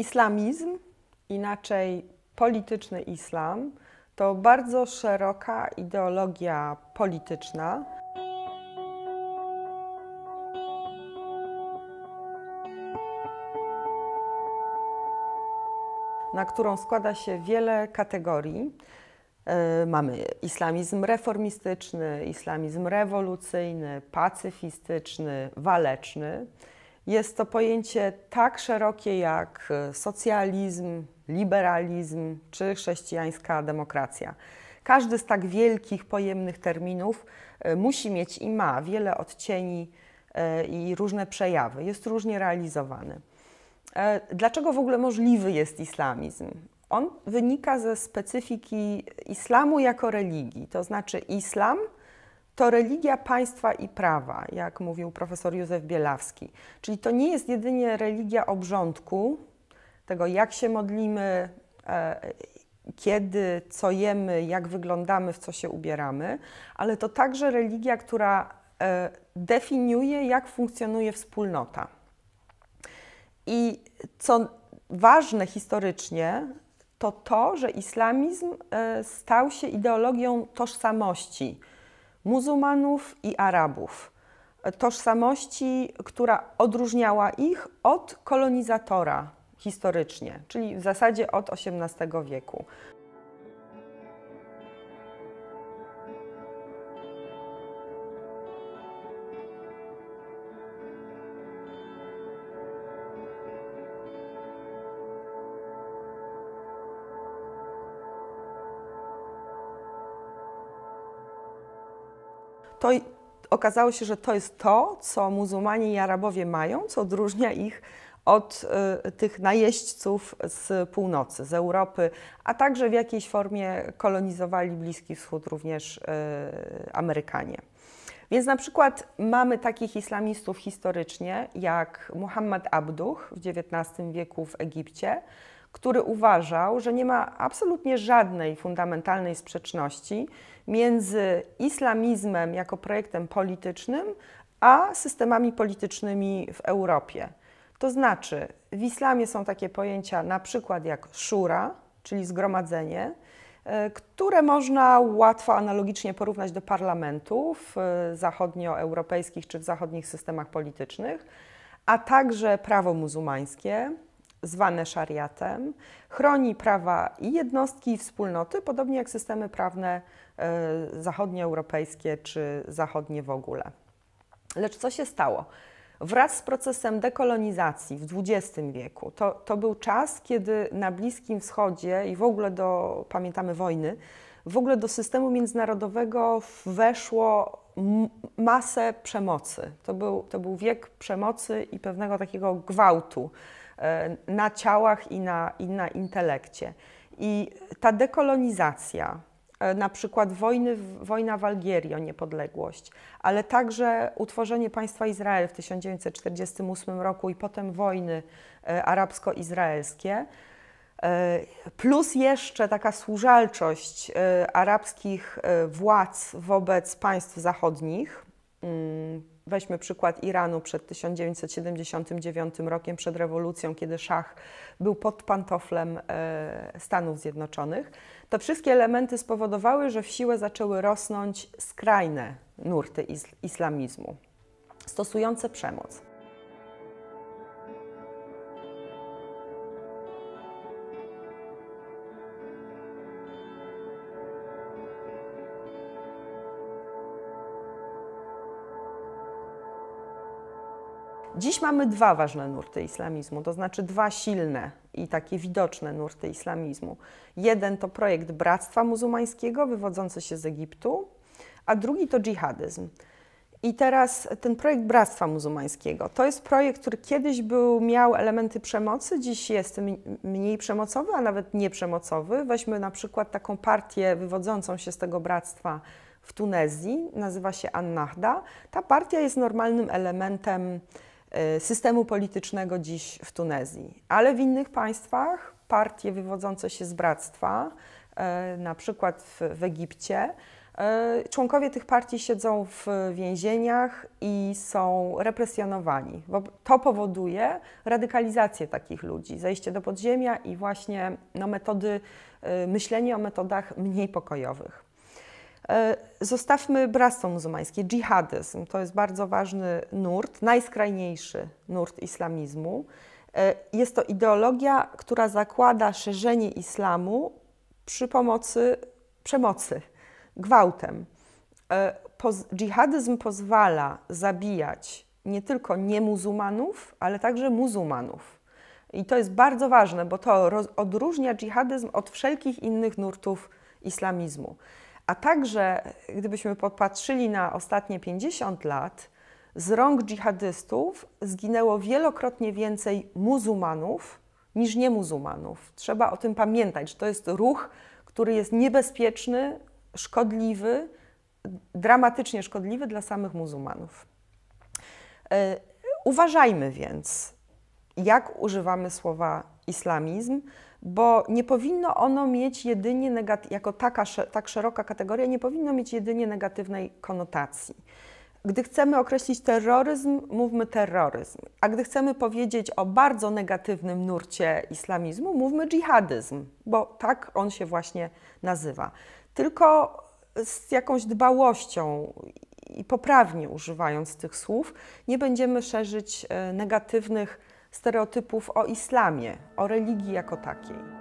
Islamizm, inaczej polityczny islam, to bardzo szeroka ideologia polityczna. Na którą składa się wiele kategorii. E, mamy islamizm reformistyczny, islamizm rewolucyjny, pacyfistyczny, waleczny. Jest to pojęcie tak szerokie jak e, socjalizm, liberalizm czy chrześcijańska demokracja. Każdy z tak wielkich, pojemnych terminów e, musi mieć i ma wiele odcieni e, i różne przejawy, jest różnie realizowany. Dlaczego w ogóle możliwy jest islamizm? On wynika ze specyfiki islamu jako religii, to znaczy islam to religia państwa i prawa, jak mówił profesor Józef Bielawski. Czyli to nie jest jedynie religia obrządku, tego jak się modlimy, e, kiedy, co jemy, jak wyglądamy, w co się ubieramy, ale to także religia, która e, definiuje, jak funkcjonuje wspólnota. I co ważne historycznie, to to, że islamizm e, stał się ideologią tożsamości muzułmanów i Arabów. Tożsamości, która odróżniała ich od kolonizatora historycznie, czyli w zasadzie od XVIII wieku. to okazało się, że to jest to, co muzułmanie i Arabowie mają, co odróżnia ich od y, tych najeźdźców z północy, z Europy, a także w jakiejś formie kolonizowali Bliski Wschód również y, Amerykanie. Więc na przykład mamy takich islamistów historycznie jak Muhammad Abduh w XIX wieku w Egipcie, który uważał, że nie ma absolutnie żadnej fundamentalnej sprzeczności między islamizmem jako projektem politycznym, a systemami politycznymi w Europie. To znaczy, w islamie są takie pojęcia na przykład jak szura, czyli zgromadzenie, e, które można łatwo analogicznie porównać do parlamentów e, zachodnioeuropejskich czy w zachodnich systemach politycznych, a także prawo muzułmańskie, zwane szariatem, chroni prawa i jednostki i wspólnoty, podobnie jak systemy prawne e, zachodnioeuropejskie czy zachodnie w ogóle. Lecz co się stało? Wraz z procesem dekolonizacji w XX wieku, to, to był czas, kiedy na Bliskim Wschodzie i w ogóle do, pamiętamy wojny, w ogóle do systemu międzynarodowego weszło masę przemocy. To był, to był wiek przemocy i pewnego takiego gwałtu E, na ciałach i na, i na intelekcie. I ta dekolonizacja, e, na przykład wojny, wojna w Algierii o niepodległość, ale także utworzenie państwa Izrael w 1948 roku i potem wojny e, arabsko-izraelskie. Plus jeszcze taka służalczość arabskich władz wobec państw zachodnich, mm, Weźmy przykład Iranu przed 1979 rokiem, przed rewolucją, kiedy szach był pod pantoflem e, Stanów Zjednoczonych. To wszystkie elementy spowodowały, że w siłę zaczęły rosnąć skrajne nurty islamizmu stosujące przemoc. Dziś mamy dwa ważne nurty islamizmu, to znaczy dwa silne i takie widoczne nurty islamizmu. Jeden to projekt Bractwa Muzułmańskiego wywodzący się z Egiptu, a drugi to dżihadyzm. I teraz ten projekt Bractwa Muzułmańskiego to jest projekt, który kiedyś był, miał elementy przemocy, dziś jest mniej przemocowy, a nawet nieprzemocowy. Weźmy na przykład taką partię wywodzącą się z tego bractwa w Tunezji, nazywa się An-Nahda. Ta partia jest normalnym elementem Y, systemu politycznego dziś w Tunezji. Ale w innych państwach partie wywodzące się z bractwa, y, na przykład w, w Egipcie, y, członkowie tych partii siedzą w więzieniach i są represjonowani. To powoduje radykalizację takich ludzi, zejście do podziemia i właśnie no, metody, myślenie o metodach mniej pokojowych. E, zostawmy bractwo muzułmańskie, dżihadyzm. To jest bardzo ważny nurt, najskrajniejszy nurt islamizmu. E, jest to ideologia, która zakłada szerzenie islamu przy pomocy przemocy, gwałtem. E, dżihadyzm pozwala zabijać nie tylko niemuzułmanów, ale także muzułmanów. I to jest bardzo ważne, bo to odróżnia dżihadyzm od wszelkich innych nurtów islamizmu. A także, gdybyśmy popatrzyli na ostatnie 50 lat, z rąk dżihadystów zginęło wielokrotnie więcej muzułmanów niż niemuzułmanów. Trzeba o tym pamiętać, że to jest ruch, który jest niebezpieczny, szkodliwy, dramatycznie szkodliwy dla samych muzułmanów. E, uważajmy więc, jak używamy słowa islamizm, bo nie powinno ono mieć jedynie, jako taka, tak szeroka kategoria, nie powinno mieć jedynie negatywnej konotacji. Gdy chcemy określić terroryzm, mówmy terroryzm, a gdy chcemy powiedzieć o bardzo negatywnym nurcie islamizmu, mówmy dżihadyzm, bo tak on się właśnie nazywa. Tylko z jakąś dbałością i poprawnie używając tych słów, nie będziemy szerzyć e, negatywnych stereotypów o islamie, o religii jako takiej.